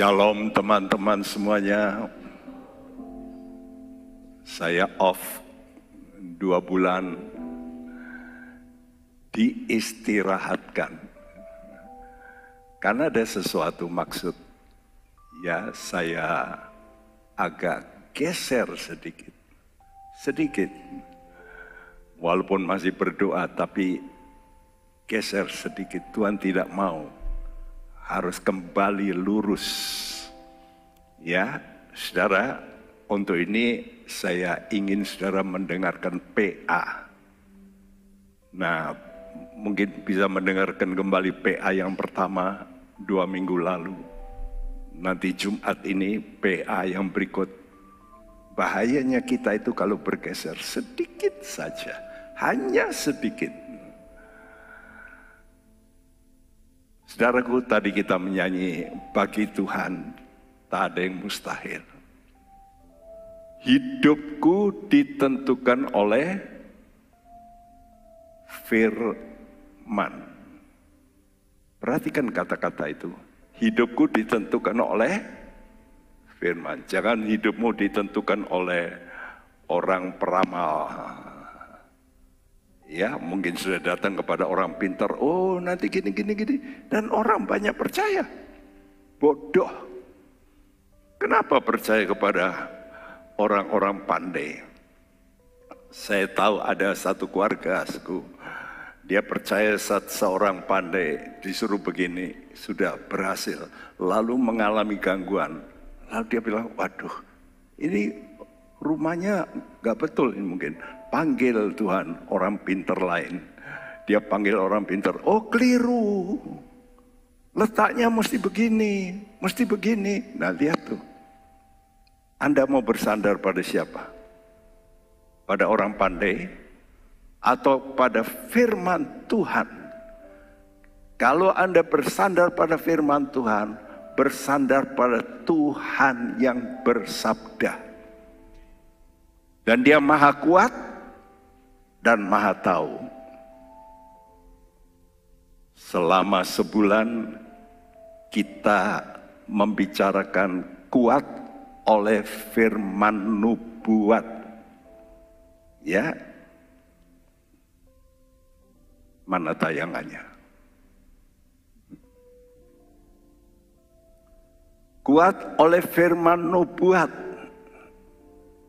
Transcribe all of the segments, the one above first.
Shalom teman-teman semuanya. Saya off dua bulan diistirahatkan. Karena ada sesuatu maksud ya saya agak geser sedikit. Sedikit. Walaupun masih berdoa tapi geser sedikit Tuhan tidak mau harus kembali lurus. Ya, saudara, untuk ini saya ingin saudara mendengarkan PA. Nah, mungkin bisa mendengarkan kembali PA yang pertama dua minggu lalu. Nanti Jumat ini PA yang berikut. Bahayanya kita itu kalau bergeser sedikit saja, hanya sedikit Saudaraku, tadi kita menyanyi bagi Tuhan tak ada yang mustahil. Hidupku ditentukan oleh firman. Perhatikan kata-kata itu. Hidupku ditentukan oleh firman. Jangan hidupmu ditentukan oleh orang peramal ya mungkin sudah datang kepada orang pintar oh nanti gini gini gini dan orang banyak percaya bodoh kenapa percaya kepada orang-orang pandai saya tahu ada satu keluarga asku dia percaya saat seorang pandai disuruh begini sudah berhasil lalu mengalami gangguan lalu dia bilang waduh ini rumahnya nggak betul ini mungkin panggil Tuhan orang pinter lain. Dia panggil orang pinter, oh keliru. Letaknya mesti begini, mesti begini. Nah lihat tuh. Anda mau bersandar pada siapa? Pada orang pandai atau pada firman Tuhan? Kalau Anda bersandar pada firman Tuhan, bersandar pada Tuhan yang bersabda. Dan dia maha kuat, dan Maha Tahu. Selama sebulan kita membicarakan kuat oleh firman nubuat. Ya. Mana tayangannya? Kuat oleh firman nubuat.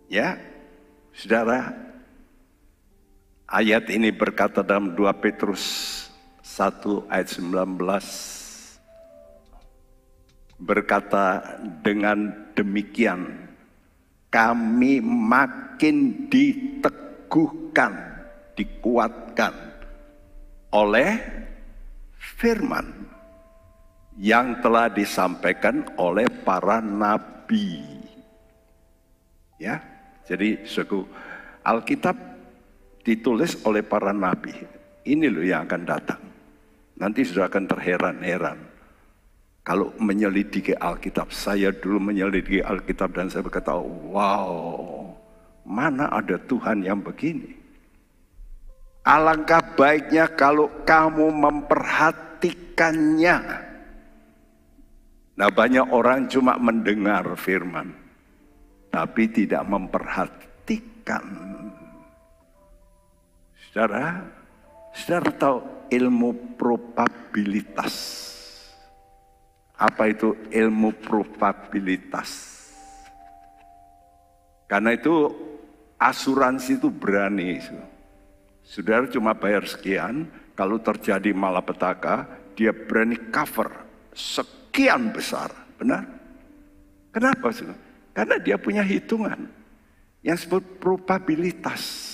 Ya. Saudara, Ayat ini berkata dalam 2 Petrus 1 ayat 19 berkata dengan demikian kami makin diteguhkan, dikuatkan oleh firman yang telah disampaikan oleh para nabi. Ya, jadi suku Alkitab ditulis oleh para nabi. Ini loh yang akan datang. Nanti sudah akan terheran-heran. Kalau menyelidiki Alkitab, saya dulu menyelidiki Alkitab dan saya berkata, wow, mana ada Tuhan yang begini? Alangkah baiknya kalau kamu memperhatikannya. Nah banyak orang cuma mendengar firman, tapi tidak memperhatikan Saudara, saudara tahu ilmu probabilitas. Apa itu ilmu probabilitas? Karena itu asuransi itu berani. Saudara cuma bayar sekian, kalau terjadi malapetaka, dia berani cover sekian besar. Benar? Kenapa? Karena dia punya hitungan yang disebut probabilitas.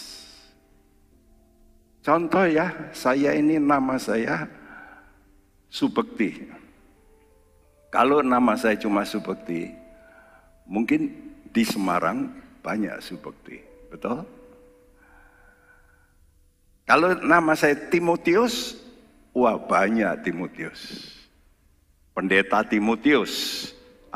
Contoh ya, saya ini nama saya Subekti. Kalau nama saya cuma Subekti, mungkin di Semarang banyak Subekti, betul? Kalau nama saya Timotius, wah banyak Timotius. Pendeta Timotius,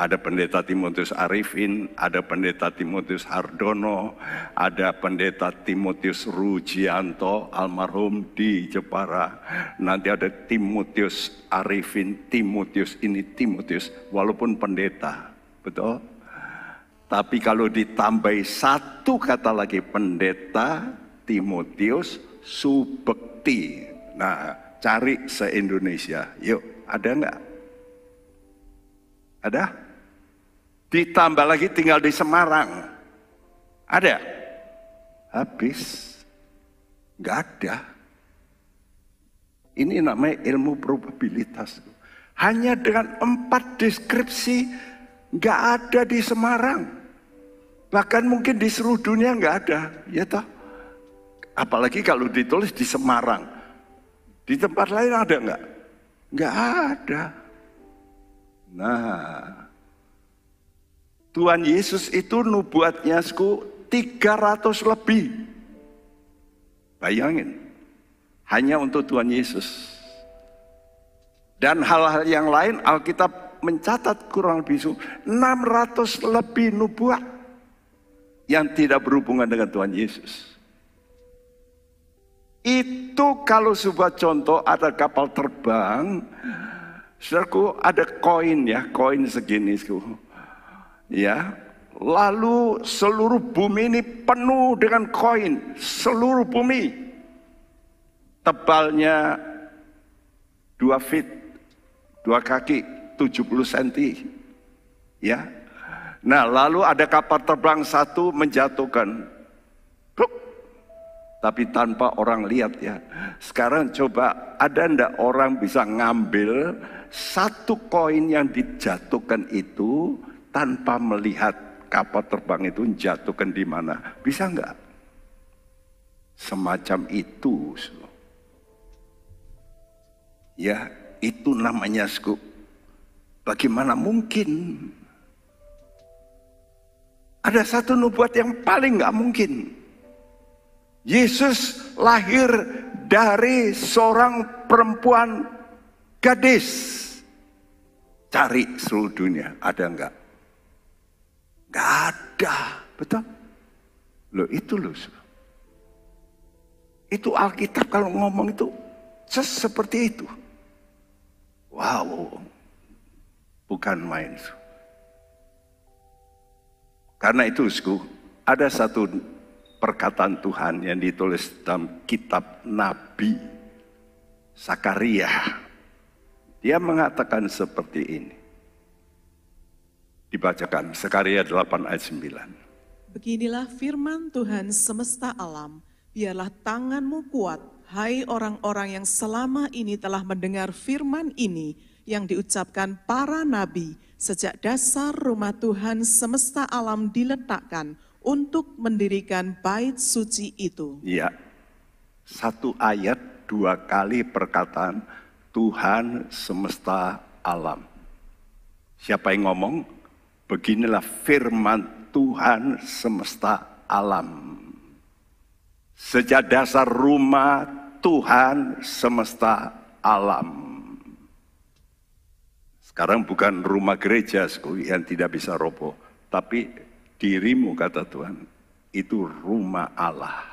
ada pendeta Timotius Arifin, ada pendeta Timotius Hardono, ada pendeta Timotius Rujianto almarhum di Jepara. Nanti ada Timotius Arifin, Timotius ini Timotius walaupun pendeta. Betul? Tapi kalau ditambahi satu kata lagi pendeta Timotius Subekti. Nah, cari se-Indonesia. Yuk, ada nggak? Ada? Ditambah lagi tinggal di Semarang. Ada? Habis. Enggak ada. Ini namanya ilmu probabilitas. Hanya dengan empat deskripsi enggak ada di Semarang. Bahkan mungkin di seluruh dunia enggak ada. Ya toh? Apalagi kalau ditulis di Semarang. Di tempat lain ada enggak? Enggak ada. Nah, Tuhan Yesus itu nubuatnya sku 300 lebih. Bayangin. Hanya untuk Tuhan Yesus. Dan hal-hal yang lain Alkitab mencatat kurang lebih 600 lebih nubuat yang tidak berhubungan dengan Tuhan Yesus. Itu kalau sebuah contoh ada kapal terbang, saudaraku ada koin ya, koin segini. Saudaraku ya lalu seluruh bumi ini penuh dengan koin seluruh bumi tebalnya dua feet dua kaki 70 cm ya nah lalu ada kapal terbang satu menjatuhkan Pluk. tapi tanpa orang lihat ya sekarang coba ada ndak orang bisa ngambil satu koin yang dijatuhkan itu tanpa melihat kapal terbang itu jatuhkan di mana. Bisa enggak? Semacam itu. Ya, itu namanya skup. Bagaimana mungkin? Ada satu nubuat yang paling nggak mungkin. Yesus lahir dari seorang perempuan gadis. Cari seluruh dunia, ada nggak? Gak ada. Betul? Loh itu loh. Itu Alkitab kalau ngomong itu just seperti itu. Wow. Bukan main. Karena itu, Sku, ada satu perkataan Tuhan yang ditulis dalam kitab Nabi Sakaria. Dia mengatakan seperti ini dibacakan. Sekaria 8 ayat 9. Beginilah firman Tuhan semesta alam, biarlah tanganmu kuat, hai orang-orang yang selama ini telah mendengar firman ini yang diucapkan para nabi sejak dasar rumah Tuhan semesta alam diletakkan untuk mendirikan bait suci itu. Iya. Satu ayat dua kali perkataan Tuhan semesta alam. Siapa yang ngomong? Beginilah firman Tuhan semesta alam. Sejak dasar rumah Tuhan semesta alam. Sekarang bukan rumah gereja yang tidak bisa roboh, tapi dirimu kata Tuhan itu rumah Allah.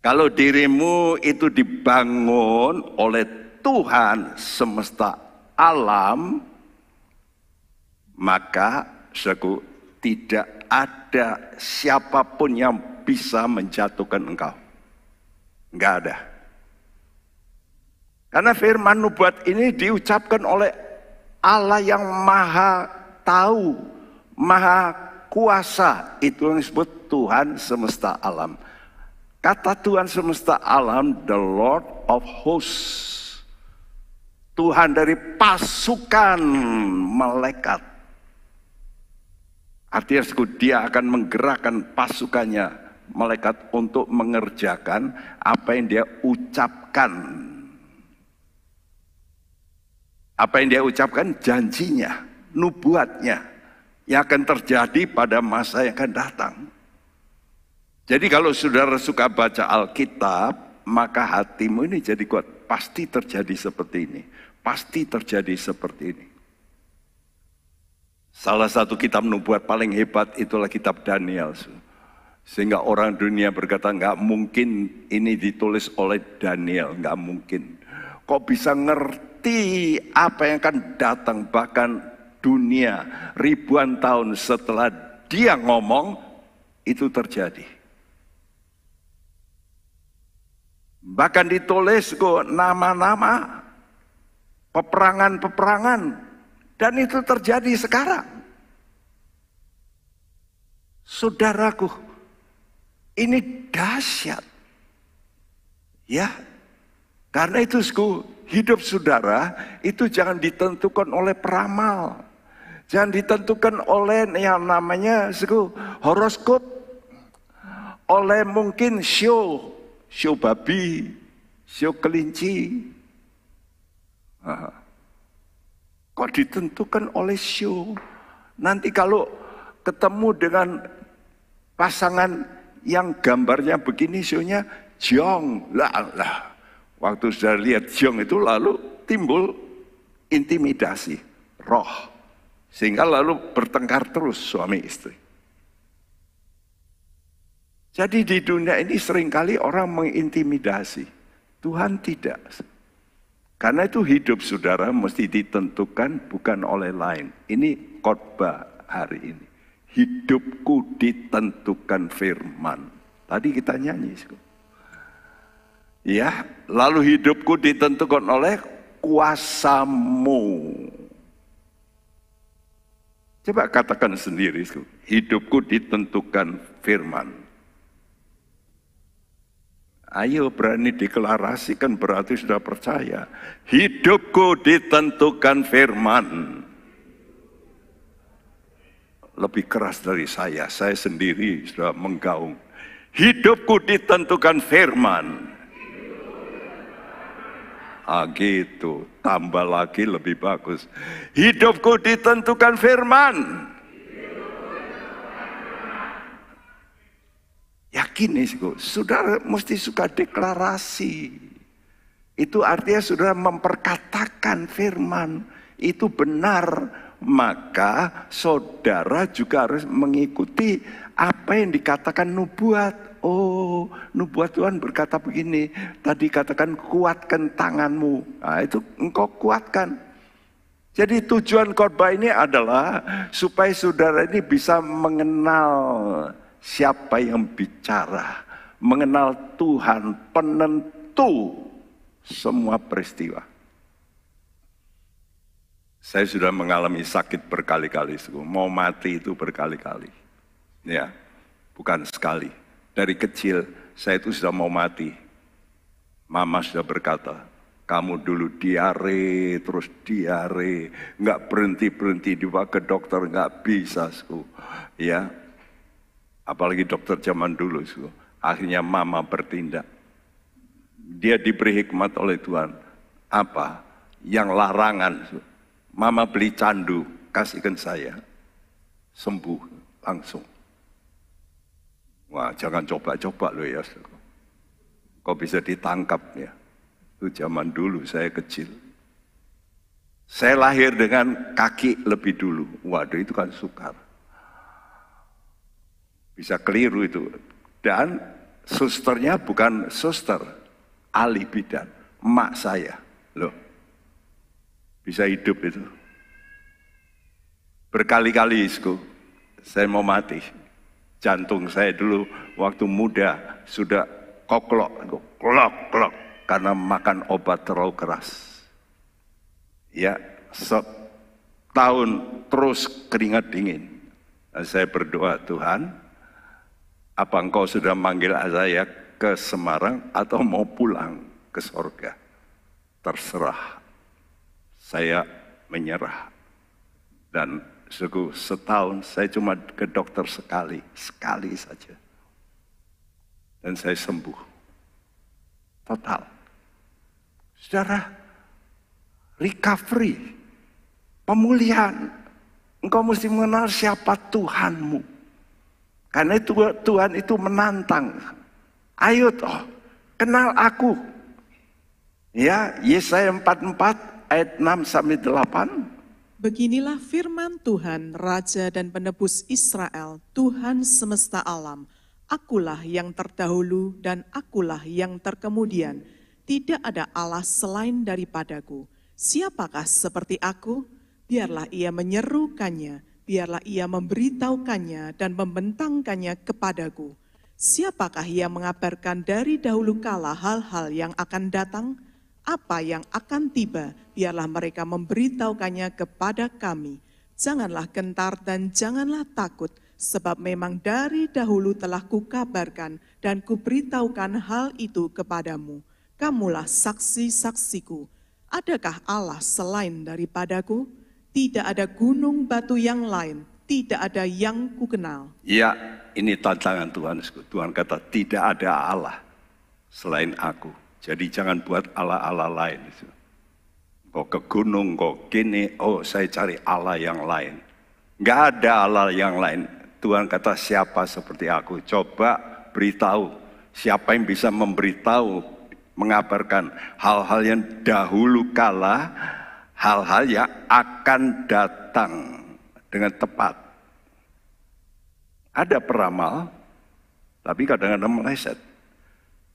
Kalau dirimu itu dibangun oleh Tuhan semesta alam, maka saudaraku tidak ada siapapun yang bisa menjatuhkan engkau. Enggak ada. Karena firman nubuat ini diucapkan oleh Allah yang maha tahu, maha kuasa. Itu yang disebut Tuhan semesta alam. Kata Tuhan semesta alam, the Lord of hosts. Tuhan dari pasukan malaikat. Artinya dia akan menggerakkan pasukannya malaikat untuk mengerjakan apa yang dia ucapkan. Apa yang dia ucapkan janjinya, nubuatnya yang akan terjadi pada masa yang akan datang. Jadi kalau saudara suka baca Alkitab, maka hatimu ini jadi kuat. Pasti terjadi seperti ini. Pasti terjadi seperti ini. Salah satu kitab nubuat paling hebat itulah kitab Daniel. Sehingga orang dunia berkata nggak mungkin ini ditulis oleh Daniel, nggak mungkin. Kok bisa ngerti apa yang akan datang bahkan dunia ribuan tahun setelah dia ngomong itu terjadi. Bahkan ditulis kok nama-nama peperangan-peperangan dan itu terjadi sekarang. Saudaraku, ini dahsyat. Ya, karena itu hidup saudara itu jangan ditentukan oleh peramal. Jangan ditentukan oleh yang namanya suku, horoskop. Oleh mungkin show, show babi, show kelinci. Aha. Kok ditentukan oleh show? Nanti kalau ketemu dengan pasangan yang gambarnya begini shownya jong lah lah. Waktu sudah lihat jong itu lalu timbul intimidasi roh sehingga lalu bertengkar terus suami istri. Jadi di dunia ini seringkali orang mengintimidasi. Tuhan tidak. Karena itu hidup saudara mesti ditentukan bukan oleh lain. Ini khotbah hari ini. Hidupku ditentukan firman. Tadi kita nyanyi. Ya, lalu hidupku ditentukan oleh kuasamu. Coba katakan sendiri, hidupku ditentukan firman. Ayo berani deklarasikan berarti sudah percaya. Hidupku ditentukan firman. Lebih keras dari saya, saya sendiri sudah menggaung. Hidupku ditentukan firman. Ah gitu, tambah lagi lebih bagus. Hidupku ditentukan firman. Yakin nih, saudara mesti suka deklarasi. Itu artinya saudara memperkatakan firman itu benar. Maka saudara juga harus mengikuti apa yang dikatakan nubuat. Oh, nubuat Tuhan berkata begini, tadi katakan kuatkan tanganmu. Nah, itu engkau kuatkan. Jadi tujuan korban ini adalah supaya saudara ini bisa mengenal Siapa yang bicara mengenal Tuhan penentu semua peristiwa. Saya sudah mengalami sakit berkali-kali, mau mati itu berkali-kali. Ya, bukan sekali. Dari kecil saya itu sudah mau mati. Mama sudah berkata, kamu dulu diare, terus diare, nggak berhenti berhenti dibawa ke dokter nggak bisa, sku. Ya, apalagi dokter zaman dulu, akhirnya mama bertindak. Dia diberi hikmat oleh Tuhan. Apa? Yang larangan. Mama beli candu, kasihkan saya. Sembuh langsung. Wah, jangan coba-coba loh ya. Suku. Kok bisa ditangkap ya? Itu zaman dulu saya kecil. Saya lahir dengan kaki lebih dulu. Waduh, itu kan sukar bisa keliru itu. Dan susternya bukan suster, ahli bidan, emak saya. Loh, bisa hidup itu. Berkali-kali isku, saya mau mati. Jantung saya dulu waktu muda sudah koklok, klok, klok, karena makan obat terlalu keras. Ya, setahun terus keringat dingin. Saya berdoa, Tuhan, apa engkau sudah manggil saya ke Semarang atau mau pulang ke sorga? Terserah. Saya menyerah. Dan sungguh setahun saya cuma ke dokter sekali, sekali saja. Dan saya sembuh. Total. Saudara, recovery, pemulihan. Engkau mesti mengenal siapa Tuhanmu. Karena itu Tuhan itu menantang. Ayo toh, kenal aku. Ya, Yesaya 44 ayat 6 sampai 8. Beginilah firman Tuhan, Raja dan Penebus Israel, Tuhan semesta alam. Akulah yang terdahulu dan akulah yang terkemudian. Tidak ada Allah selain daripadaku. Siapakah seperti aku? Biarlah ia menyerukannya biarlah ia memberitahukannya dan membentangkannya kepadaku. Siapakah yang mengabarkan dari dahulu kala hal-hal yang akan datang? Apa yang akan tiba, biarlah mereka memberitahukannya kepada kami. Janganlah gentar dan janganlah takut, sebab memang dari dahulu telah kukabarkan dan kuberitahukan hal itu kepadamu. Kamulah saksi-saksiku. Adakah Allah selain daripadaku?' Tidak ada gunung batu yang lain, tidak ada yang kukenal. Ya, ini tantangan Tuhan. Tuhan kata, tidak ada Allah selain aku. Jadi jangan buat Allah-Allah lain. Kau ke gunung, kau kini, oh saya cari Allah yang lain. Gak ada Allah yang lain. Tuhan kata siapa seperti aku. Coba beritahu. Siapa yang bisa memberitahu, mengabarkan hal-hal yang dahulu kalah, hal-hal yang akan datang dengan tepat. Ada peramal, tapi kadang-kadang meleset.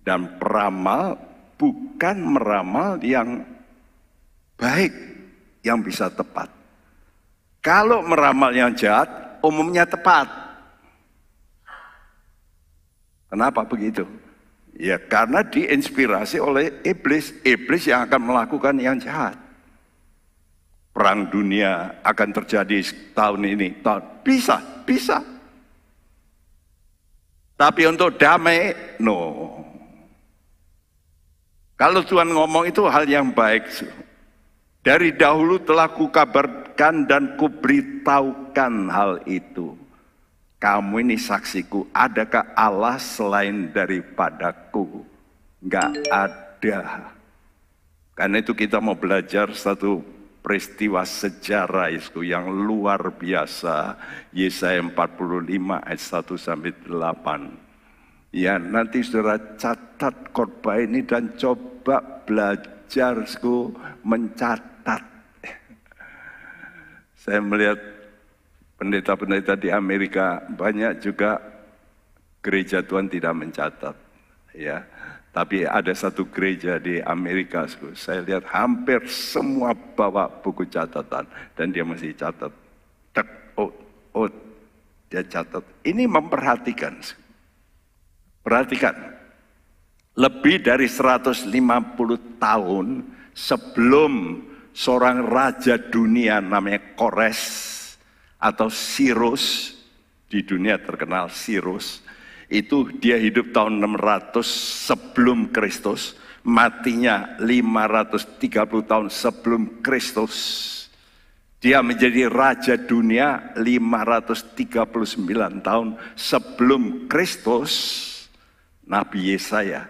Dan peramal bukan meramal yang baik, yang bisa tepat. Kalau meramal yang jahat, umumnya tepat. Kenapa begitu? Ya karena diinspirasi oleh iblis, iblis yang akan melakukan yang jahat perang dunia akan terjadi tahun ini. Tahun. Bisa, bisa. Tapi untuk damai, no. Kalau Tuhan ngomong itu hal yang baik. Dari dahulu telah kukabarkan dan kuberitahukan hal itu. Kamu ini saksiku, adakah Allah selain daripadaku? Enggak ada. Karena itu kita mau belajar satu peristiwa sejarah itu yang luar biasa Yesaya 45 ayat 1 sampai 8 ya nanti saudara catat korban ini dan coba belajar sku mencatat saya melihat pendeta-pendeta di Amerika banyak juga gereja Tuhan tidak mencatat ya tapi ada satu gereja di Amerika, saya lihat hampir semua bawa buku catatan dan dia masih catat. Tek, dia catat. Ini memperhatikan. Perhatikan. Lebih dari 150 tahun sebelum seorang raja dunia namanya Kores atau Sirus di dunia terkenal Sirus itu dia hidup tahun 600 sebelum Kristus, matinya 530 tahun sebelum Kristus. Dia menjadi raja dunia 539 tahun sebelum Kristus Nabi Yesaya.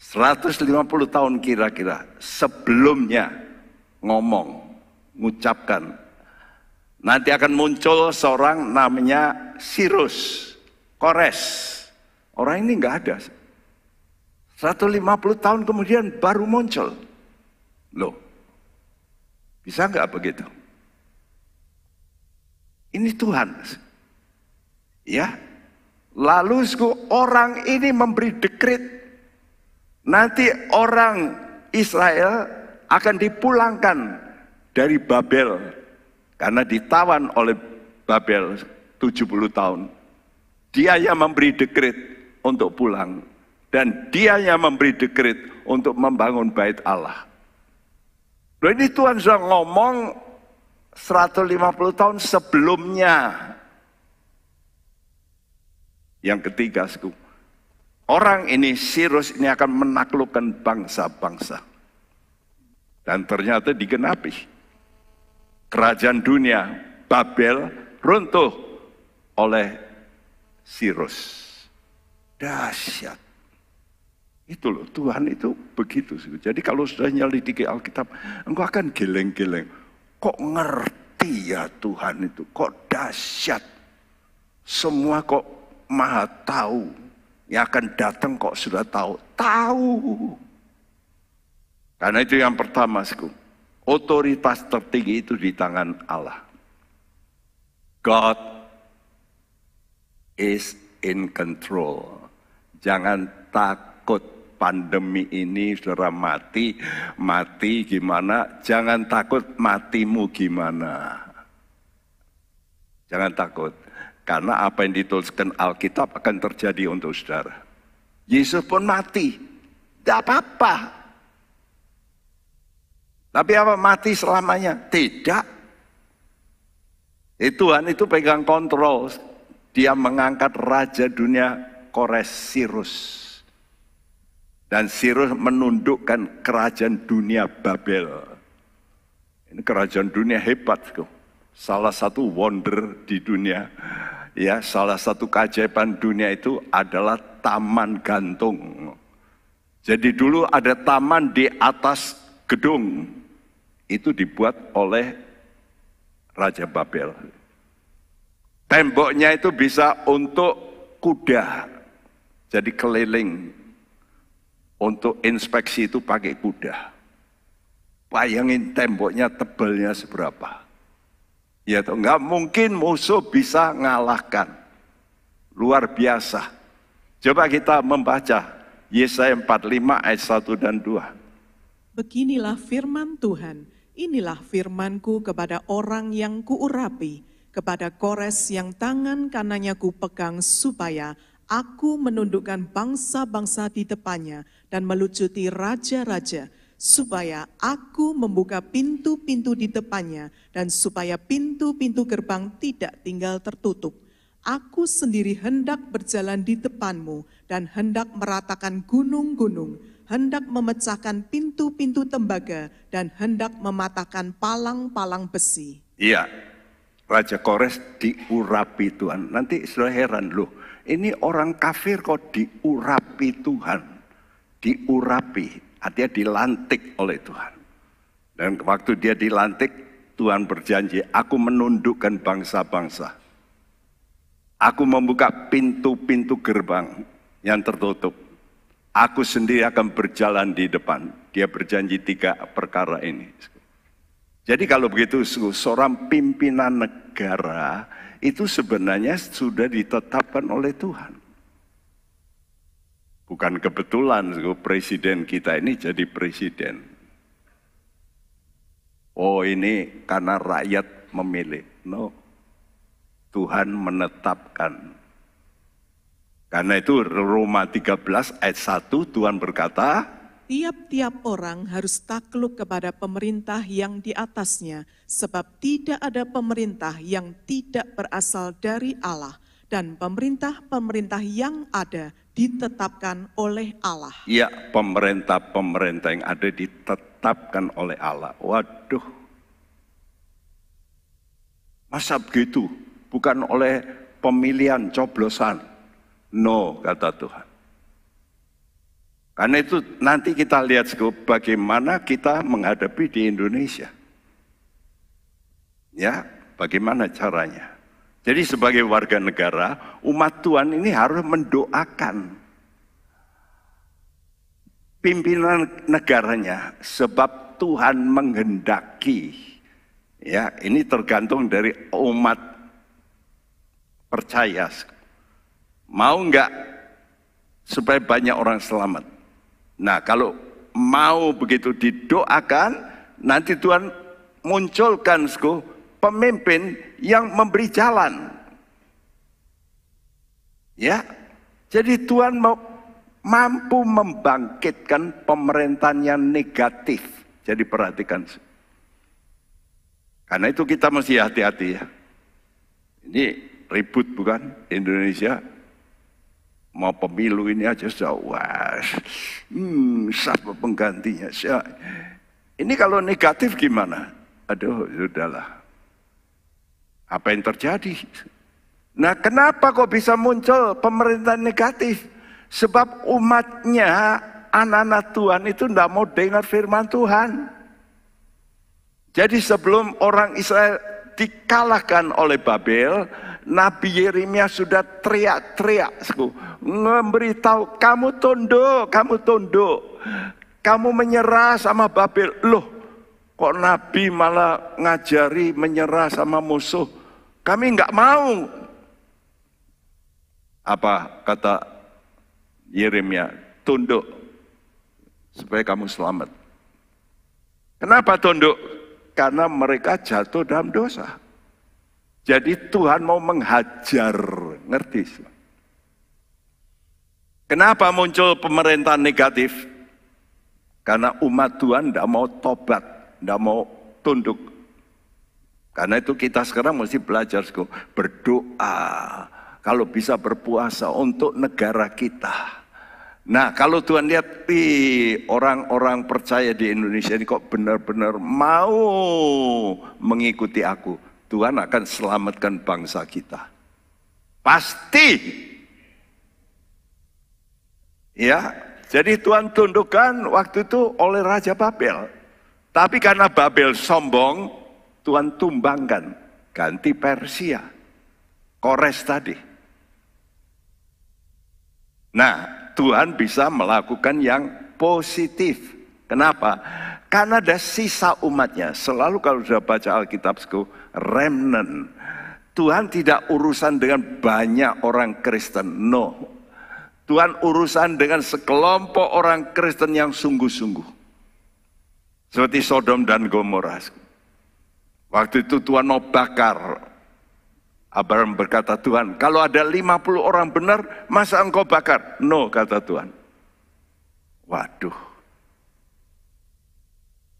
150 tahun kira-kira sebelumnya ngomong, ngucapkan. Nanti akan muncul seorang namanya Sirus Kores. Orang ini nggak ada. 150 tahun kemudian baru muncul. Loh, bisa nggak begitu? Ini Tuhan. Ya, lalu orang ini memberi dekrit. Nanti orang Israel akan dipulangkan dari Babel. Karena ditawan oleh Babel 70 tahun. Dia yang memberi dekret untuk pulang. Dan dia yang memberi dekret untuk membangun bait Allah. Loh ini Tuhan sudah ngomong 150 tahun sebelumnya. Yang ketiga, orang ini Sirus ini akan menaklukkan bangsa-bangsa. Dan ternyata digenapi. Kerajaan dunia Babel runtuh oleh Sirus. Dahsyat. Itu loh, Tuhan itu begitu. sih. Jadi kalau sudah nyelidiki Alkitab, engkau akan geleng-geleng. Kok ngerti ya Tuhan itu? Kok dahsyat? Semua kok maha tahu. Yang akan datang kok sudah tahu. Tahu. Karena itu yang pertama, Siku. Otoritas tertinggi itu di tangan Allah. God is in control. Jangan takut pandemi ini saudara mati, mati gimana? Jangan takut matimu gimana. Jangan takut. Karena apa yang dituliskan Alkitab akan terjadi untuk saudara. Yesus pun mati. Tidak apa-apa. Tapi apa mati selamanya? Tidak. Eh, Tuhan itu pegang kontrol dia mengangkat raja dunia Kores Sirus. Dan Sirus menundukkan kerajaan dunia Babel. Ini kerajaan dunia hebat kok. Salah satu wonder di dunia, ya salah satu keajaiban dunia itu adalah taman gantung. Jadi dulu ada taman di atas gedung. Itu dibuat oleh Raja Babel. Temboknya itu bisa untuk kuda, jadi keliling. Untuk inspeksi itu pakai kuda. Bayangin temboknya tebalnya seberapa. Ya toh nggak mungkin musuh bisa ngalahkan. Luar biasa. Coba kita membaca Yesaya 45 ayat 1 dan 2. Beginilah firman Tuhan, inilah firmanku kepada orang yang kuurapi, kepada Kores yang tangan kanannya ku pegang supaya aku menundukkan bangsa-bangsa di depannya dan melucuti raja-raja supaya aku membuka pintu-pintu di depannya dan supaya pintu-pintu gerbang tidak tinggal tertutup. Aku sendiri hendak berjalan di depanmu dan hendak meratakan gunung-gunung, hendak memecahkan pintu-pintu tembaga dan hendak mematahkan palang-palang besi. Iya, Raja Kores diurapi Tuhan. Nanti sudah heran loh, ini orang kafir kok diurapi Tuhan. Diurapi, artinya dilantik oleh Tuhan. Dan waktu dia dilantik, Tuhan berjanji, aku menundukkan bangsa-bangsa. Aku membuka pintu-pintu gerbang yang tertutup. Aku sendiri akan berjalan di depan. Dia berjanji tiga perkara ini. Jadi kalau begitu seorang pimpinan negara itu sebenarnya sudah ditetapkan oleh Tuhan. Bukan kebetulan presiden kita ini jadi presiden. Oh ini karena rakyat memilih. No. Tuhan menetapkan. Karena itu Roma 13 ayat 1 Tuhan berkata, tiap-tiap orang harus takluk kepada pemerintah yang di atasnya, sebab tidak ada pemerintah yang tidak berasal dari Allah, dan pemerintah-pemerintah yang ada ditetapkan oleh Allah. Ya, pemerintah-pemerintah yang ada ditetapkan oleh Allah. Waduh, masa begitu? Bukan oleh pemilihan coblosan. No, kata Tuhan karena itu nanti kita lihat bagaimana kita menghadapi di Indonesia. Ya, bagaimana caranya. Jadi sebagai warga negara, umat Tuhan ini harus mendoakan pimpinan negaranya sebab Tuhan menghendaki ya ini tergantung dari umat percaya mau enggak supaya banyak orang selamat Nah kalau mau begitu didoakan, nanti Tuhan munculkan sku, pemimpin yang memberi jalan. Ya, jadi Tuhan mau mampu membangkitkan pemerintahan yang negatif. Jadi perhatikan. Karena itu kita mesti hati-hati ya. Ini ribut bukan Indonesia mau pemilu ini aja sudah was. Hmm, siapa penggantinya? Siapa? Ini kalau negatif gimana? Aduh, sudahlah. Apa yang terjadi? Nah, kenapa kok bisa muncul pemerintahan negatif? Sebab umatnya, anak-anak Tuhan itu tidak mau dengar firman Tuhan. Jadi sebelum orang Israel dikalahkan oleh Babel, Nabi Yeremia sudah teriak-teriak, memberitahu kamu tunduk, kamu tunduk, kamu menyerah sama Babel. Loh, kok Nabi malah ngajari menyerah sama musuh? Kami nggak mau. Apa kata Yeremia? Tunduk supaya kamu selamat. Kenapa tunduk? Karena mereka jatuh dalam dosa. Jadi Tuhan mau menghajar, ngerti? Kenapa muncul pemerintahan negatif? Karena umat Tuhan tidak mau tobat, tidak mau tunduk. Karena itu kita sekarang mesti belajar berdoa. Kalau bisa berpuasa untuk negara kita. Nah kalau Tuhan lihat, orang-orang percaya di Indonesia ini kok benar-benar mau mengikuti aku Tuhan akan selamatkan bangsa kita. Pasti. Ya, jadi Tuhan tundukkan waktu itu oleh Raja Babel. Tapi karena Babel sombong, Tuhan tumbangkan. Ganti Persia. Kores tadi. Nah, Tuhan bisa melakukan yang positif. Kenapa? Karena ada sisa umatnya. Selalu kalau sudah baca Alkitabku, remnant. Tuhan tidak urusan dengan banyak orang Kristen, no. Tuhan urusan dengan sekelompok orang Kristen yang sungguh-sungguh. Seperti Sodom dan Gomora. Waktu itu Tuhan mau bakar. Abraham berkata, Tuhan, kalau ada 50 orang benar, masa engkau bakar? No, kata Tuhan. Waduh,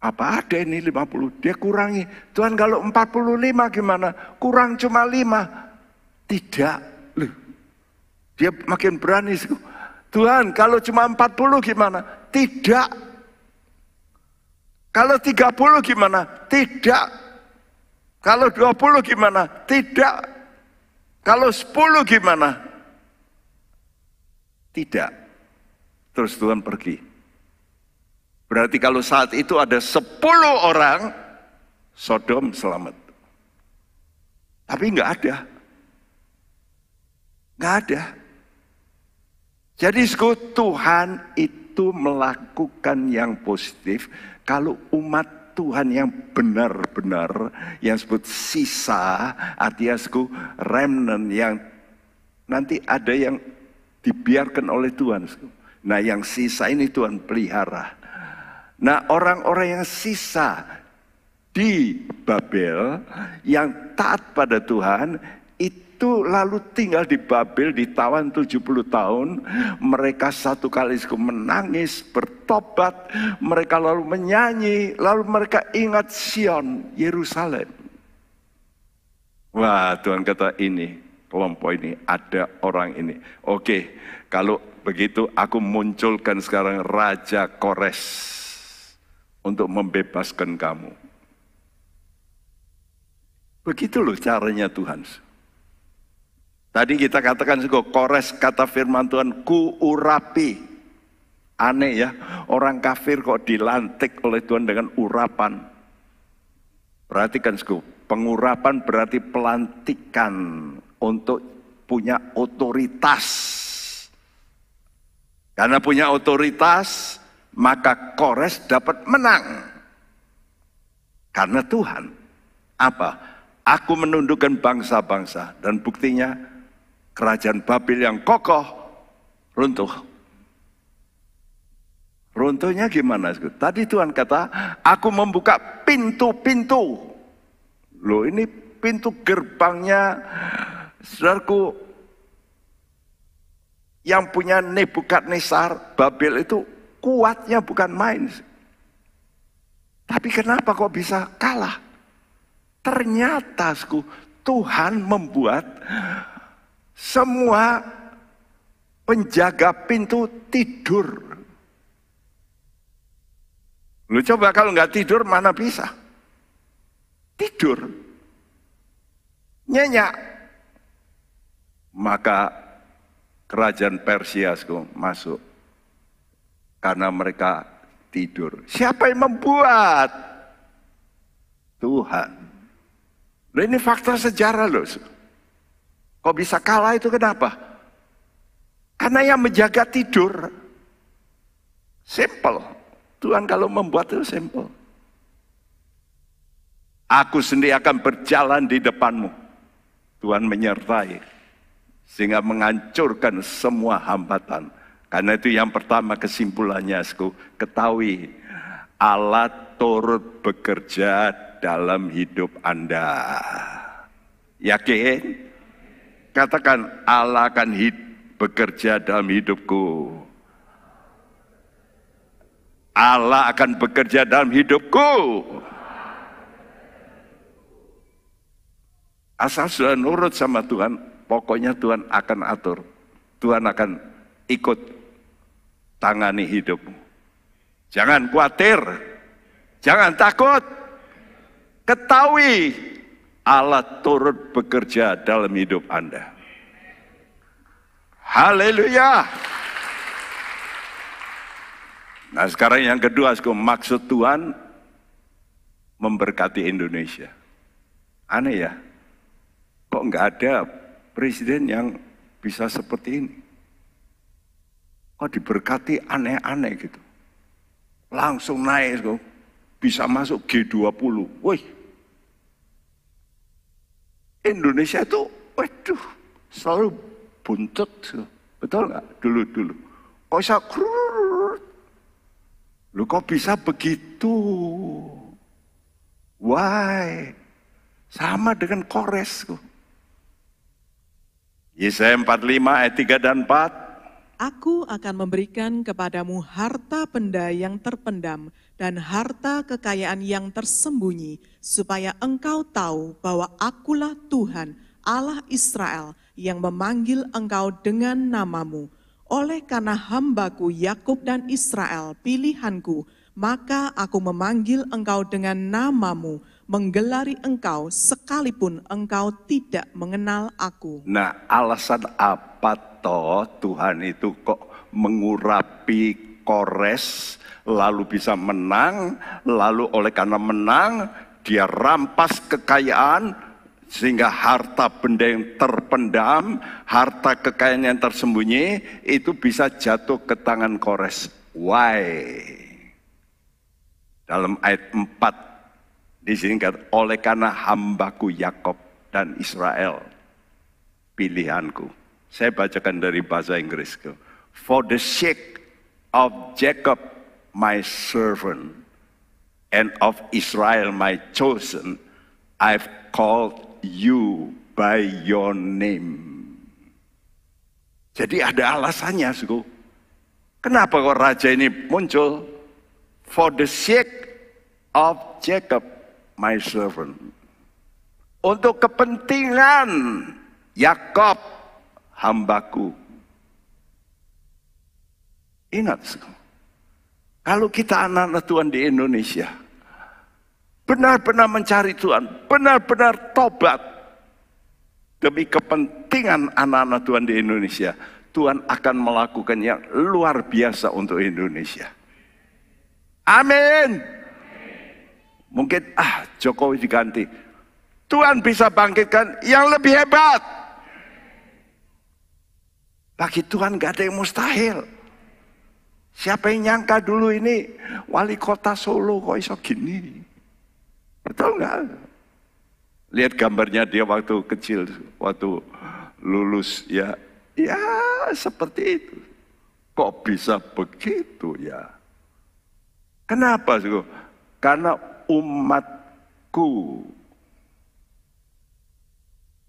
apa ada ini 50? Dia kurangi. Tuhan kalau 45 gimana? Kurang cuma 5. Tidak. Loh. Dia makin berani. Tuhan kalau cuma 40 gimana? Tidak. Kalau 30 gimana? Tidak. Kalau 20 gimana? Tidak. Kalau 10 gimana? Tidak. Terus Tuhan pergi. Berarti kalau saat itu ada 10 orang, Sodom selamat. Tapi enggak ada. Enggak ada. Jadi Tuhan itu melakukan yang positif kalau umat Tuhan yang benar-benar yang sebut sisa artinya sku remnant yang nanti ada yang dibiarkan oleh Tuhan. Nah yang sisa ini Tuhan pelihara. Nah orang-orang yang sisa di Babel yang taat pada Tuhan itu lalu tinggal di Babel ditawan 70 tahun mereka satu kali menangis bertobat mereka lalu menyanyi lalu mereka ingat Sion Yerusalem Wah Tuhan kata ini kelompok ini ada orang ini oke kalau begitu aku munculkan sekarang Raja Kores untuk membebaskan kamu. Begitu loh caranya Tuhan. Tadi kita katakan juga kores kata firman Tuhan ku urapi. Aneh ya, orang kafir kok dilantik oleh Tuhan dengan urapan. Perhatikan suku, pengurapan berarti pelantikan untuk punya otoritas. Karena punya otoritas, maka Kores dapat menang. Karena Tuhan, apa? Aku menundukkan bangsa-bangsa dan buktinya kerajaan Babel yang kokoh runtuh. Runtuhnya gimana? Tadi Tuhan kata, aku membuka pintu-pintu. Loh ini pintu gerbangnya, saudaraku, yang punya Nebukadnezar, Babel itu kuatnya bukan main. Tapi kenapa kok bisa kalah? Ternyata sku, Tuhan membuat semua penjaga pintu tidur. Lu coba kalau nggak tidur mana bisa? Tidur. Nyenyak. Maka kerajaan Persia sku, masuk karena mereka tidur. Siapa yang membuat? Tuhan. Nah, ini fakta sejarah loh. Kok bisa kalah itu kenapa? Karena yang menjaga tidur. Simple. Tuhan kalau membuat itu simple. Aku sendiri akan berjalan di depanmu. Tuhan menyertai. Sehingga menghancurkan semua hambatan karena itu yang pertama kesimpulannya, aku ketahui Allah turut bekerja dalam hidup Anda. Yakin? Katakan Allah akan hid bekerja dalam hidupku. Allah akan bekerja dalam hidupku. Asal sudah nurut sama Tuhan, pokoknya Tuhan akan atur. Tuhan akan ikut tangani hidupmu. Jangan khawatir, jangan takut. Ketahui Allah turut bekerja dalam hidup Anda. Haleluya. Nah sekarang yang kedua, maksud Tuhan memberkati Indonesia. Aneh ya, kok nggak ada presiden yang bisa seperti ini? oh, diberkati aneh-aneh gitu. Langsung naik kok. Bisa masuk G20. woi Indonesia itu waduh selalu buntut. Betul nggak? Dulu-dulu. Kok bisa Lu kok bisa begitu? Why? Sama dengan kores Yesaya 45 ayat 3 dan 4. Aku akan memberikan kepadamu harta benda yang terpendam dan harta kekayaan yang tersembunyi, supaya engkau tahu bahwa Akulah Tuhan, Allah Israel, yang memanggil engkau dengan namamu. Oleh karena hambaku Yakub dan Israel, pilihanku, maka aku memanggil engkau dengan namamu, menggelari engkau sekalipun engkau tidak mengenal aku. Nah, alasan apa toh Tuhan itu kok mengurapi kores lalu bisa menang lalu oleh karena menang dia rampas kekayaan sehingga harta benda yang terpendam, harta kekayaan yang tersembunyi itu bisa jatuh ke tangan kores. Why? Dalam ayat 4 di sini kata, oleh karena hambaku Yakob dan Israel pilihanku. Saya bacakan dari bahasa Inggris. For the sake of Jacob my servant and of Israel my chosen, I've called you by your name. Jadi ada alasannya, suku. Kenapa kok raja ini muncul? For the sake of Jacob my servant. Untuk kepentingan Yakob hambaku. Ingat, kalau kita anak-anak Tuhan di Indonesia, benar-benar mencari Tuhan, benar-benar tobat, demi kepentingan anak-anak Tuhan di Indonesia, Tuhan akan melakukan yang luar biasa untuk Indonesia. Amin. Mungkin ah Jokowi diganti. Tuhan bisa bangkitkan yang lebih hebat. Bagi Tuhan gak ada yang mustahil. Siapa yang nyangka dulu ini wali kota Solo kok iso gini? Betul nggak? Lihat gambarnya dia waktu kecil, waktu lulus ya, ya seperti itu. Kok bisa begitu ya? Kenapa? Karena umatku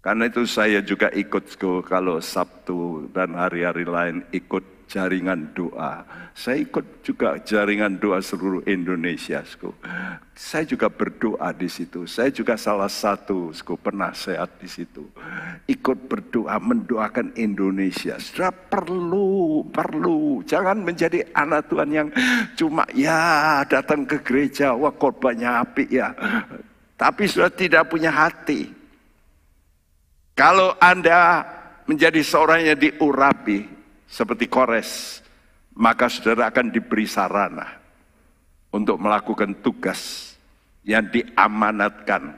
karena itu saya juga ikut kalau Sabtu dan hari-hari lain ikut jaringan doa. Saya ikut juga jaringan doa seluruh Indonesia. Sku. Saya juga berdoa di situ. Saya juga salah satu sku, penasehat di situ. Ikut berdoa, mendoakan Indonesia. Sudah perlu, perlu. Jangan menjadi anak Tuhan yang cuma ya datang ke gereja, wah korbannya api ya. Tapi sudah tidak punya hati kalau Anda menjadi seorang yang diurapi seperti kores, maka saudara akan diberi sarana untuk melakukan tugas yang diamanatkan.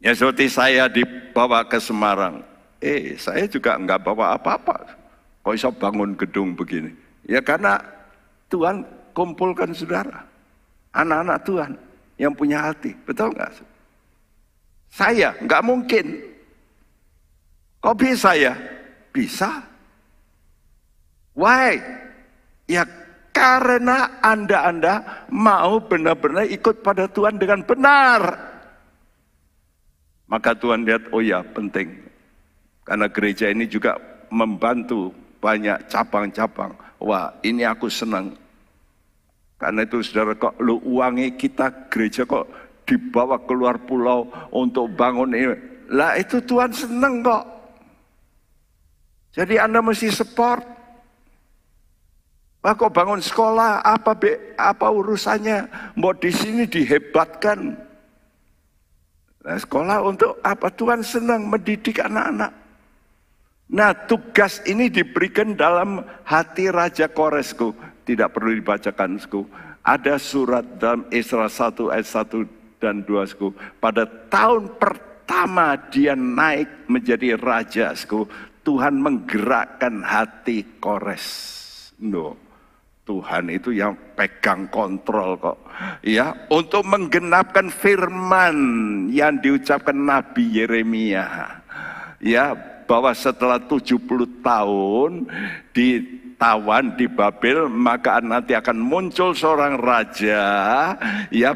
Ya seperti saya dibawa ke Semarang, eh saya juga enggak bawa apa-apa. Kok bisa bangun gedung begini? Ya karena Tuhan kumpulkan saudara, anak-anak Tuhan yang punya hati, betul enggak? Saya nggak mungkin. Kok bisa ya? Bisa. Why? Ya karena Anda-Anda mau benar-benar ikut pada Tuhan dengan benar. Maka Tuhan lihat, oh ya penting. Karena gereja ini juga membantu banyak cabang-cabang. Wah ini aku senang. Karena itu saudara kok lu uangnya kita gereja kok dibawa keluar pulau untuk bangun ini. Lah itu Tuhan seneng kok. Jadi Anda mesti support. Lah kok bangun sekolah, apa be, apa urusannya? Mau di sini dihebatkan. Nah, sekolah untuk apa? Tuhan senang mendidik anak-anak. Nah tugas ini diberikan dalam hati Raja Koresku. Tidak perlu dibacakan, Sku. Ada surat dalam Isra 1 ayat 1 dan dua suku. Pada tahun pertama dia naik menjadi raja suku. Tuhan menggerakkan hati Kores. No. Tuhan itu yang pegang kontrol kok. Ya, untuk menggenapkan firman yang diucapkan Nabi Yeremia. Ya, bahwa setelah 70 tahun di ditawan di Babel, maka nanti akan muncul seorang raja ya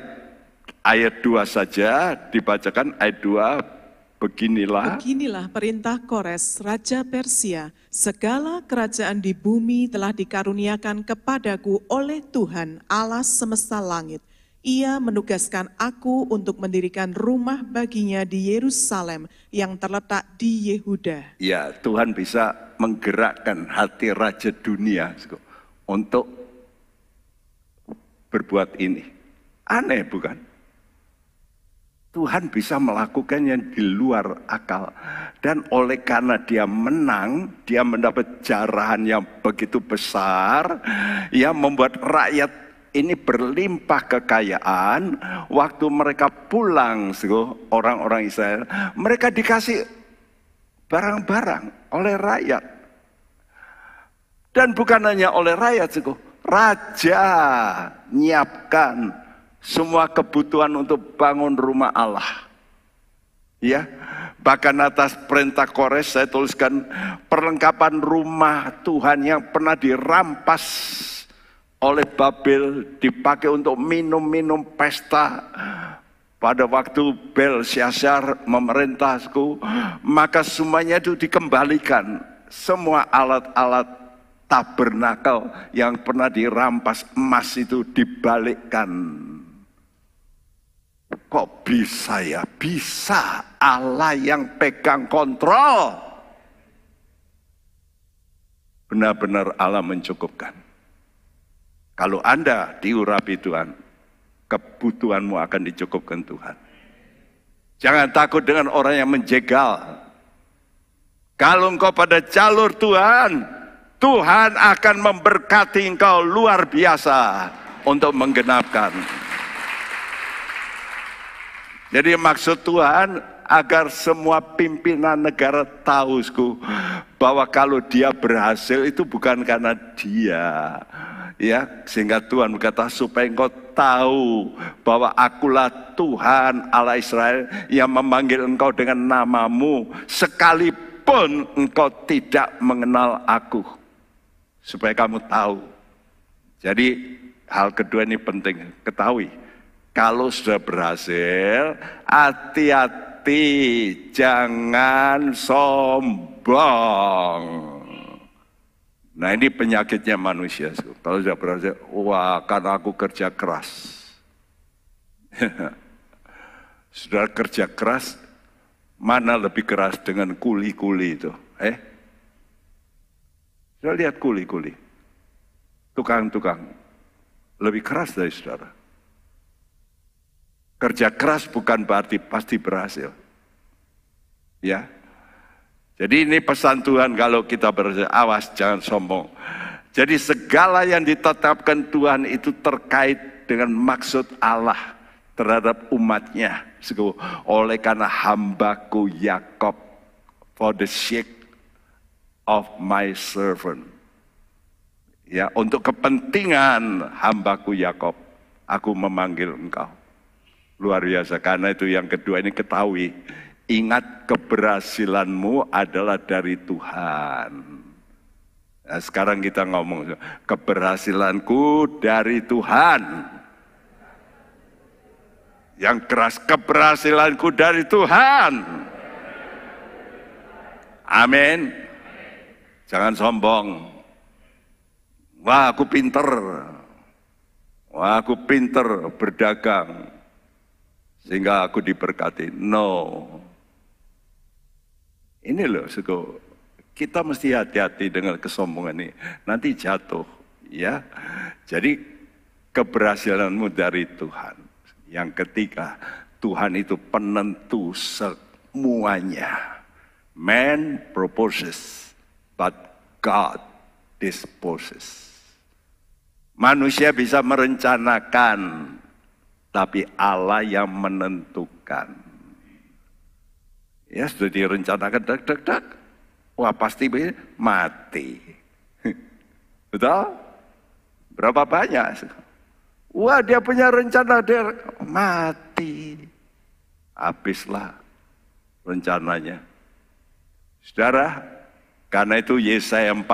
ayat 2 saja dibacakan ayat 2 beginilah Beginilah perintah Kores raja Persia segala kerajaan di bumi telah dikaruniakan kepadaku oleh Tuhan Allah semesta langit ia menugaskan aku untuk mendirikan rumah baginya di Yerusalem yang terletak di Yehuda. Ya, Tuhan bisa menggerakkan hati raja dunia untuk berbuat ini. Aneh bukan? Tuhan bisa melakukan yang di luar akal. Dan oleh karena dia menang, dia mendapat jarahan yang begitu besar, yang membuat rakyat ini berlimpah kekayaan. Waktu mereka pulang, orang-orang Israel, mereka dikasih barang-barang oleh rakyat. Dan bukan hanya oleh rakyat, raja nyiapkan semua kebutuhan untuk bangun rumah Allah. Ya, bahkan atas perintah Kores saya tuliskan perlengkapan rumah Tuhan yang pernah dirampas oleh Babel dipakai untuk minum-minum pesta pada waktu Bel Belsyazar memerintahku maka semuanya itu dikembalikan semua alat-alat tabernakel yang pernah dirampas emas itu dibalikkan Kok bisa ya? Bisa Allah yang pegang kontrol. Benar-benar Allah mencukupkan. Kalau Anda diurapi Tuhan, kebutuhanmu akan dicukupkan Tuhan. Jangan takut dengan orang yang menjegal. Kalau engkau pada jalur Tuhan, Tuhan akan memberkati engkau luar biasa untuk menggenapkan. Jadi maksud Tuhan agar semua pimpinan negara tahu sku, bahwa kalau dia berhasil itu bukan karena dia. Ya, sehingga Tuhan berkata supaya engkau tahu bahwa akulah Tuhan Allah Israel yang memanggil engkau dengan namamu sekalipun engkau tidak mengenal aku. Supaya kamu tahu. Jadi hal kedua ini penting, ketahui kalau sudah berhasil, hati-hati, jangan sombong. Nah ini penyakitnya manusia. Kalau sudah berhasil, wah karena aku kerja keras. Sudah kerja keras, mana lebih keras dengan kuli-kuli itu? Eh? Sudah lihat kuli-kuli. Tukang-tukang. Lebih keras dari saudara. Kerja keras bukan berarti pasti berhasil. Ya. Jadi ini pesan Tuhan kalau kita berhasil, awas jangan sombong. Jadi segala yang ditetapkan Tuhan itu terkait dengan maksud Allah terhadap umatnya. Oleh karena hambaku Yakob, for the sake of my servant. Ya, untuk kepentingan hambaku Yakob, aku memanggil engkau. Luar biasa, karena itu yang kedua ini ketahui, ingat keberhasilanmu adalah dari Tuhan. Nah, sekarang kita ngomong, keberhasilanku dari Tuhan. Yang keras keberhasilanku dari Tuhan. Amin. Jangan sombong. Wah, aku pinter. Wah, aku pinter berdagang sehingga aku diberkati. No. Ini loh, suku. Kita mesti hati-hati dengan kesombongan ini. Nanti jatuh, ya. Jadi keberhasilanmu dari Tuhan. Yang ketiga, Tuhan itu penentu semuanya. Man proposes, but God disposes. Manusia bisa merencanakan, tapi Allah yang menentukan. Ya sudah direncanakan dak dak dak, wah pasti mati. Betul? Berapa banyak? Wah dia punya rencana dia mati. Habislah rencananya. Saudara, karena itu Yesaya 45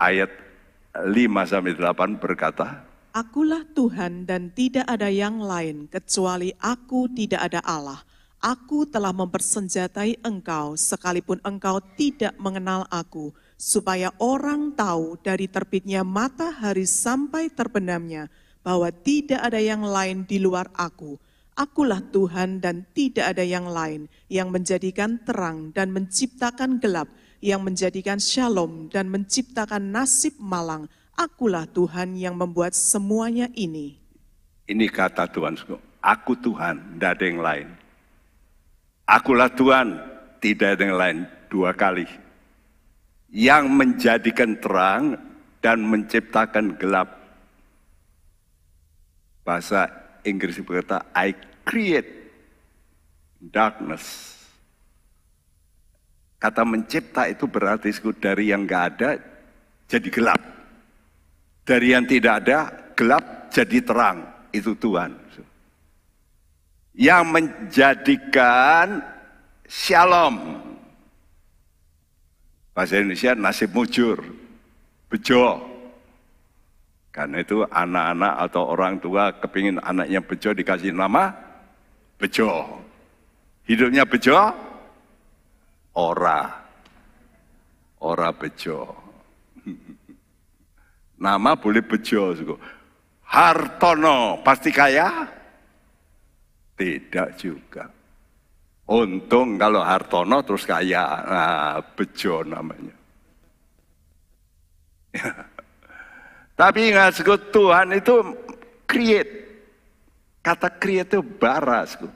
ayat 5 sampai 8 berkata, Akulah Tuhan dan tidak ada yang lain kecuali aku tidak ada Allah. Aku telah mempersenjatai engkau sekalipun engkau tidak mengenal aku, supaya orang tahu dari terbitnya matahari sampai terbenamnya bahwa tidak ada yang lain di luar aku. Akulah Tuhan dan tidak ada yang lain yang menjadikan terang dan menciptakan gelap, yang menjadikan shalom dan menciptakan nasib malang Akulah Tuhan yang membuat semuanya ini. Ini kata Tuhan, aku Tuhan, tidak ada yang lain. Akulah Tuhan, tidak ada yang lain. Dua kali. Yang menjadikan terang dan menciptakan gelap. Bahasa Inggris berkata, I create darkness. Kata mencipta itu berarti dari yang nggak ada jadi gelap. Dari yang tidak ada, gelap jadi terang. Itu Tuhan. Yang menjadikan shalom. Bahasa Indonesia nasib mujur, bejo. Karena itu anak-anak atau orang tua kepingin anaknya bejo dikasih nama bejo. Hidupnya bejo, ora. Ora bejo. Nama boleh bejo. Suku. Hartono pasti kaya? Tidak juga. Untung kalau Hartono terus kaya, nah, bejo namanya. Tapi ingat suku, Tuhan itu create. Kata create itu baras, Suku.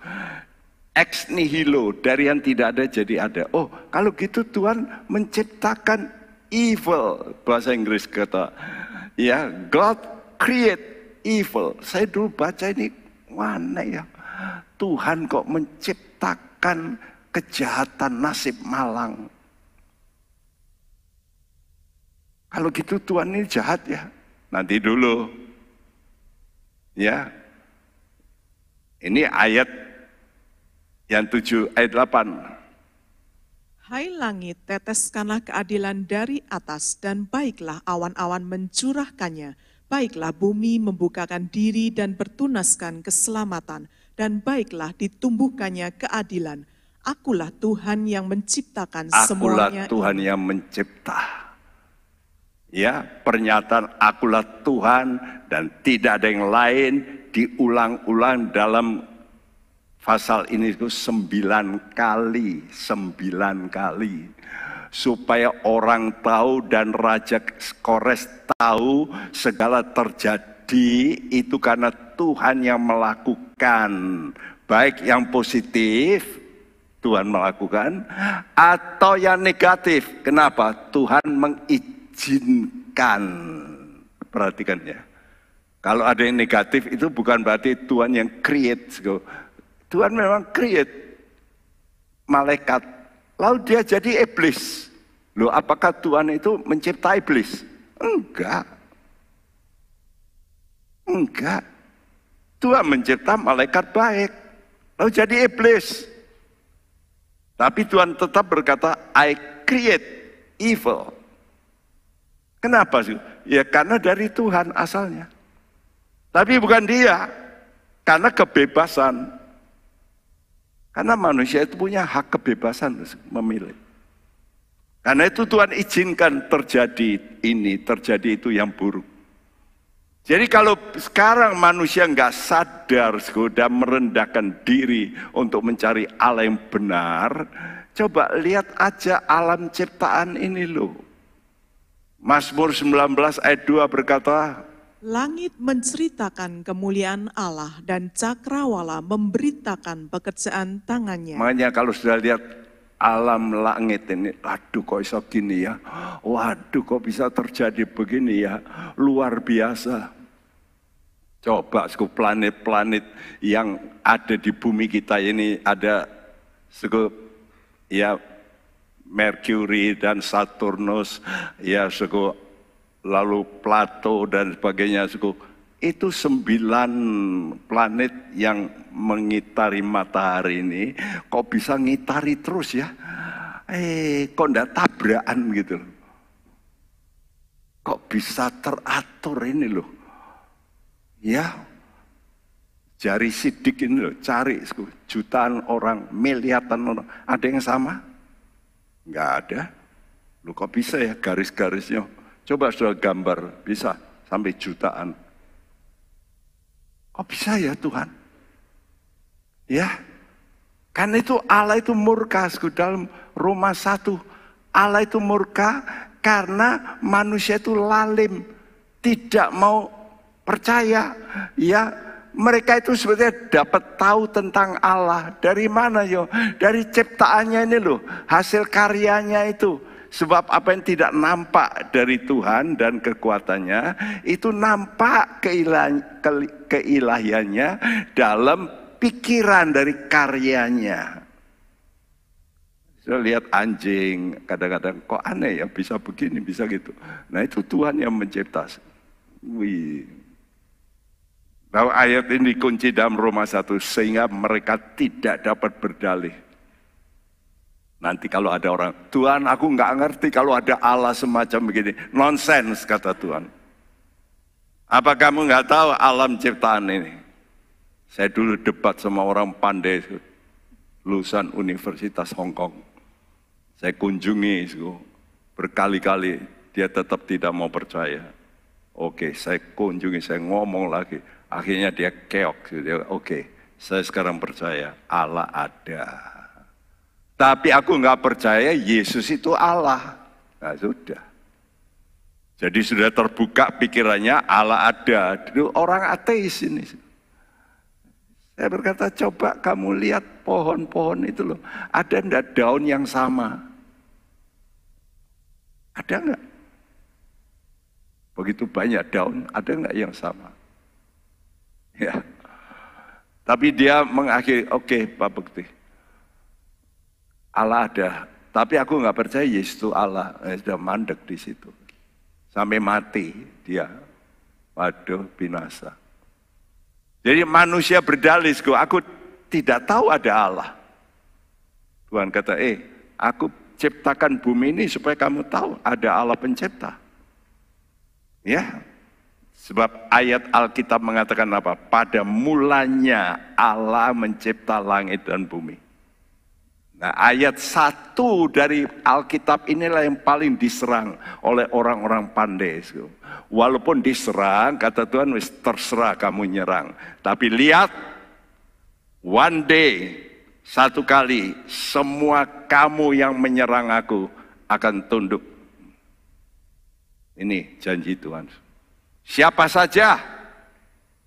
Ex nihilo, dari yang tidak ada jadi ada. Oh, kalau gitu Tuhan menciptakan evil bahasa Inggris kata ya God create evil saya dulu baca ini mana ya Tuhan kok menciptakan kejahatan nasib malang kalau gitu Tuhan ini jahat ya nanti dulu ya ini ayat yang 7 ayat 8 Hai langit, teteskanlah keadilan dari atas, dan baiklah awan-awan mencurahkannya. Baiklah bumi membukakan diri dan bertunaskan keselamatan, dan baiklah ditumbuhkannya keadilan. Akulah Tuhan yang menciptakan Akulah semuanya. Akulah Tuhan ini. yang mencipta. Ya, pernyataan akulah Tuhan dan tidak ada yang lain diulang-ulang dalam Pasal ini itu sembilan kali, sembilan kali. Supaya orang tahu dan Raja Kores tahu segala terjadi itu karena Tuhan yang melakukan. Baik yang positif, Tuhan melakukan, atau yang negatif. Kenapa? Tuhan mengizinkan. Perhatikan ya. Kalau ada yang negatif itu bukan berarti Tuhan yang create. Gitu. Tuhan memang create malaikat. Lalu dia jadi iblis. Loh, apakah Tuhan itu mencipta iblis? Enggak. Enggak. Tuhan mencipta malaikat baik. Lalu jadi iblis. Tapi Tuhan tetap berkata, I create evil. Kenapa sih? Ya karena dari Tuhan asalnya. Tapi bukan dia. Karena kebebasan karena manusia itu punya hak kebebasan memilih. Karena itu Tuhan izinkan terjadi ini, terjadi itu yang buruk. Jadi kalau sekarang manusia nggak sadar sudah merendahkan diri untuk mencari Allah yang benar, coba lihat aja alam ciptaan ini loh. Mazmur 19 ayat 2 berkata, Langit menceritakan kemuliaan Allah dan cakrawala memberitakan pekerjaan tangannya. Makanya kalau sudah lihat alam langit ini, aduh kok bisa gini ya, waduh kok bisa terjadi begini ya, luar biasa. Coba suku planet-planet yang ada di bumi kita ini ada suku ya Mercury dan Saturnus, ya suku lalu Plato dan sebagainya suku itu sembilan planet yang mengitari matahari ini kok bisa ngitari terus ya eh kok ndak tabrakan gitu kok bisa teratur ini loh ya jari sidik ini loh cari jutaan orang miliatan orang ada yang sama nggak ada Lu kok bisa ya garis-garisnya Coba sudah gambar, bisa sampai jutaan. Kok bisa ya Tuhan? Ya, karena itu Allah itu murka, dalam Roma satu. Allah itu murka karena manusia itu lalim, tidak mau percaya. Ya, mereka itu sebetulnya dapat tahu tentang Allah dari mana yo? Dari ciptaannya ini loh, hasil karyanya itu. Sebab apa yang tidak nampak dari Tuhan dan kekuatannya itu nampak keilah, ke, keilahiannya dalam pikiran dari karyanya. Saya lihat anjing, kadang-kadang kok aneh ya bisa begini, bisa gitu. Nah itu Tuhan yang mencipta. Wih, bahwa ayat ini kunci dalam Roma 1 sehingga mereka tidak dapat berdalih. Nanti kalau ada orang, Tuhan aku nggak ngerti kalau ada Allah semacam begini. Nonsens kata Tuhan. Apa kamu nggak tahu alam ciptaan ini? Saya dulu debat sama orang pandai, lulusan Universitas Hong Kong. Saya kunjungi berkali-kali, dia tetap tidak mau percaya. Oke, saya kunjungi, saya ngomong lagi. Akhirnya dia keok, oke, saya sekarang percaya Allah ada. Tapi aku nggak percaya Yesus itu Allah. Nah sudah. Jadi sudah terbuka pikirannya Allah ada. Itu orang ateis ini. Saya berkata coba kamu lihat pohon-pohon itu loh. Ada enggak daun yang sama? Ada enggak? Begitu banyak daun, ada enggak yang sama? Ya. Tapi dia mengakhiri, oke okay, Pak Bekti, Allah ada, tapi aku nggak percaya Yesus itu Allah. Eh, sudah mandek di situ. Sampai mati dia. Waduh, binasa. Jadi manusia berdalih, aku tidak tahu ada Allah. Tuhan kata, eh, aku ciptakan bumi ini supaya kamu tahu ada Allah pencipta. Ya, Sebab ayat Alkitab mengatakan apa? Pada mulanya Allah mencipta langit dan bumi. Nah, ayat satu dari Alkitab inilah yang paling diserang oleh orang-orang pandai. Walaupun diserang, kata Tuhan, wis terserah kamu nyerang. Tapi lihat, one day, satu kali, semua kamu yang menyerang aku akan tunduk. Ini janji Tuhan. Siapa saja,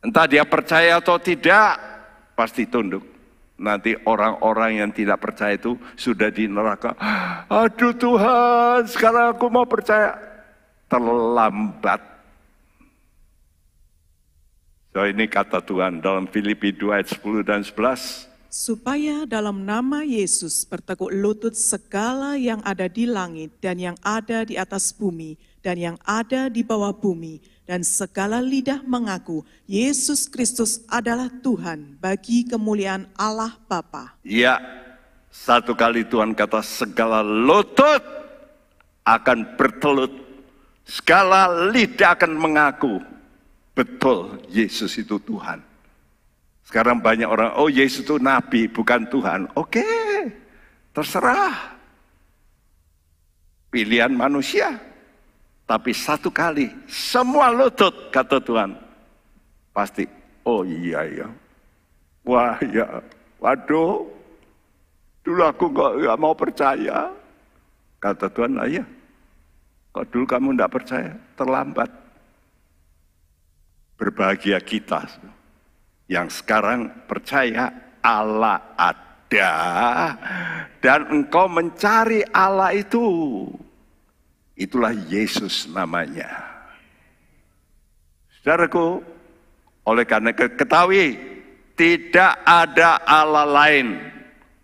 entah dia percaya atau tidak, pasti tunduk. Nanti orang-orang yang tidak percaya itu sudah di neraka. Aduh Tuhan, sekarang aku mau percaya. Terlambat. So ini kata Tuhan dalam Filipi 2 ayat 10 dan 11. Supaya dalam nama Yesus bertekuk lutut segala yang ada di langit dan yang ada di atas bumi dan yang ada di bawah bumi dan segala lidah mengaku Yesus Kristus adalah Tuhan bagi kemuliaan Allah Bapa. Ya, satu kali Tuhan kata segala lutut akan bertelut, segala lidah akan mengaku betul Yesus itu Tuhan. Sekarang banyak orang, oh Yesus itu nabi bukan Tuhan. Oke, terserah. Pilihan manusia, tapi satu kali semua lutut kata Tuhan. Pasti, oh iya ya. Wah ya, waduh. Dulu aku gak, gak mau percaya. Kata Tuhan, lah iya. Kok dulu kamu tidak percaya? Terlambat. Berbahagia kita yang sekarang percaya Allah ada dan engkau mencari Allah itu. Itulah Yesus namanya. Saudaraku, oleh karena ketahui tidak ada Allah lain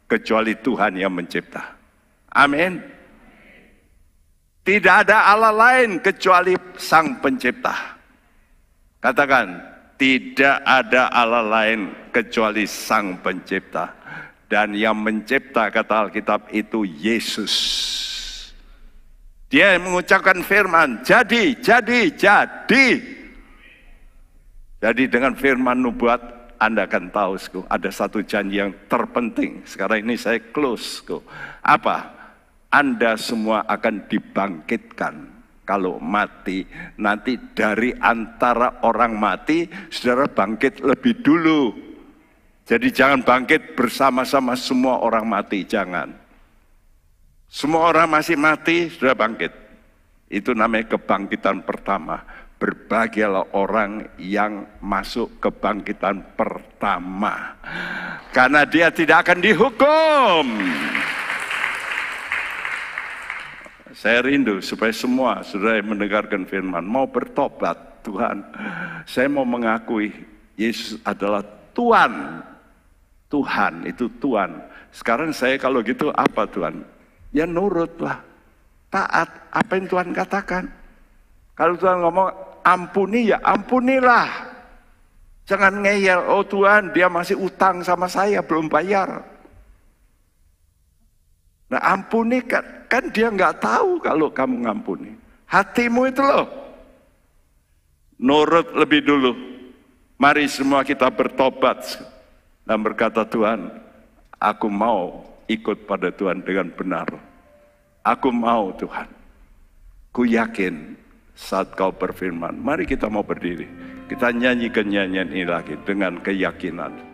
kecuali Tuhan yang mencipta. Amin. Tidak ada Allah lain kecuali Sang Pencipta. Katakan, tidak ada Allah lain kecuali Sang Pencipta. Dan yang mencipta kata Alkitab itu Yesus. Dia yang mengucapkan firman, jadi, jadi, jadi. Jadi dengan firman nubuat anda akan tahu, sku, ada satu janji yang terpenting. Sekarang ini saya close, sku. Apa? Anda semua akan dibangkitkan kalau mati. Nanti dari antara orang mati, saudara bangkit lebih dulu. Jadi jangan bangkit bersama-sama semua orang mati, jangan. Semua orang masih mati, sudah bangkit. Itu namanya kebangkitan pertama. Berbahagialah orang yang masuk kebangkitan pertama. Karena dia tidak akan dihukum. Saya rindu supaya semua sudah mendengarkan firman mau bertobat. Tuhan, saya mau mengakui Yesus adalah Tuhan. Tuhan itu Tuhan. Sekarang saya kalau gitu apa Tuhan? ya nurutlah. Taat apa yang Tuhan katakan. Kalau Tuhan ngomong ampuni ya ampunilah. Jangan ngeyel, oh Tuhan dia masih utang sama saya belum bayar. Nah ampuni kan, kan dia nggak tahu kalau kamu ngampuni. Hatimu itu loh. Nurut lebih dulu. Mari semua kita bertobat dan berkata Tuhan, aku mau ikut pada Tuhan dengan benar. Aku mau Tuhan. Ku yakin saat kau berfirman. Mari kita mau berdiri. Kita nyanyikan nyanyian ini lagi dengan keyakinan.